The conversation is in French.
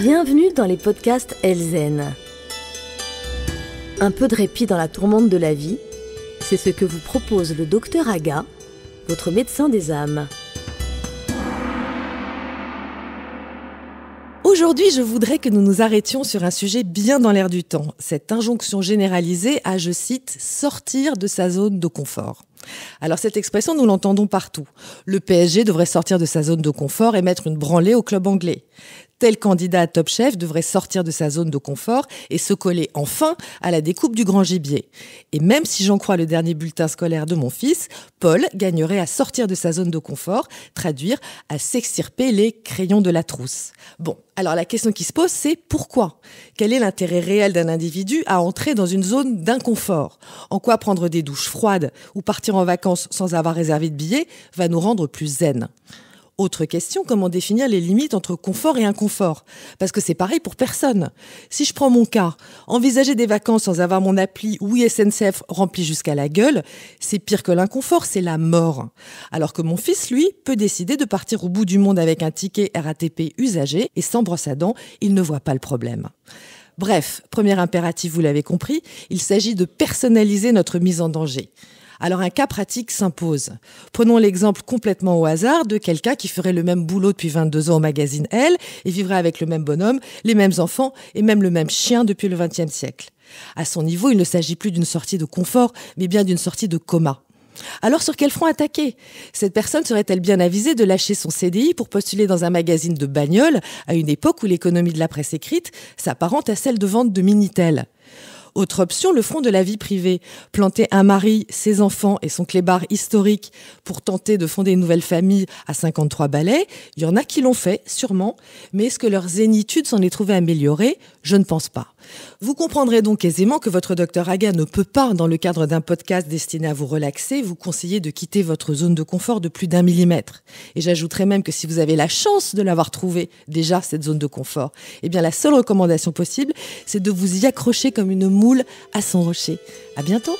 Bienvenue dans les podcasts Elzen. Un peu de répit dans la tourmente de la vie, c'est ce que vous propose le docteur Aga, votre médecin des âmes. Aujourd'hui, je voudrais que nous nous arrêtions sur un sujet bien dans l'air du temps, cette injonction généralisée à, je cite, sortir de sa zone de confort. Alors cette expression, nous l'entendons partout. Le PSG devrait sortir de sa zone de confort et mettre une branlée au club anglais tel candidat à Top Chef devrait sortir de sa zone de confort et se coller enfin à la découpe du grand gibier. Et même si j'en crois le dernier bulletin scolaire de mon fils, Paul gagnerait à sortir de sa zone de confort, traduire à s'extirper les crayons de la trousse. Bon, alors la question qui se pose, c'est pourquoi Quel est l'intérêt réel d'un individu à entrer dans une zone d'inconfort En quoi prendre des douches froides ou partir en vacances sans avoir réservé de billets va nous rendre plus zen autre question, comment définir les limites entre confort et inconfort Parce que c'est pareil pour personne. Si je prends mon cas, envisager des vacances sans avoir mon appli Oui SNCF rempli jusqu'à la gueule, c'est pire que l'inconfort, c'est la mort. Alors que mon fils, lui, peut décider de partir au bout du monde avec un ticket RATP usagé et sans brosse à dents, il ne voit pas le problème. Bref, premier impératif, vous l'avez compris, il s'agit de personnaliser notre mise en danger. Alors un cas pratique s'impose. Prenons l'exemple complètement au hasard de quelqu'un qui ferait le même boulot depuis 22 ans au magazine Elle et vivrait avec le même bonhomme, les mêmes enfants et même le même chien depuis le XXe siècle. À son niveau, il ne s'agit plus d'une sortie de confort, mais bien d'une sortie de coma. Alors sur quel front attaquer Cette personne serait-elle bien avisée de lâcher son CDI pour postuler dans un magazine de bagnoles à une époque où l'économie de la presse écrite s'apparente à celle de vente de Minitel autre option, le front de la vie privée. Planter un mari, ses enfants et son clébard historique pour tenter de fonder une nouvelle famille à 53 balais. Il y en a qui l'ont fait, sûrement. Mais est-ce que leur zénitude s'en est trouvée améliorée Je ne pense pas. Vous comprendrez donc aisément que votre docteur Aga ne peut pas, dans le cadre d'un podcast destiné à vous relaxer, vous conseiller de quitter votre zone de confort de plus d'un millimètre. Et j'ajouterai même que si vous avez la chance de l'avoir trouvé déjà, cette zone de confort, eh bien la seule recommandation possible, c'est de vous y accrocher comme une à son rocher. À bientôt!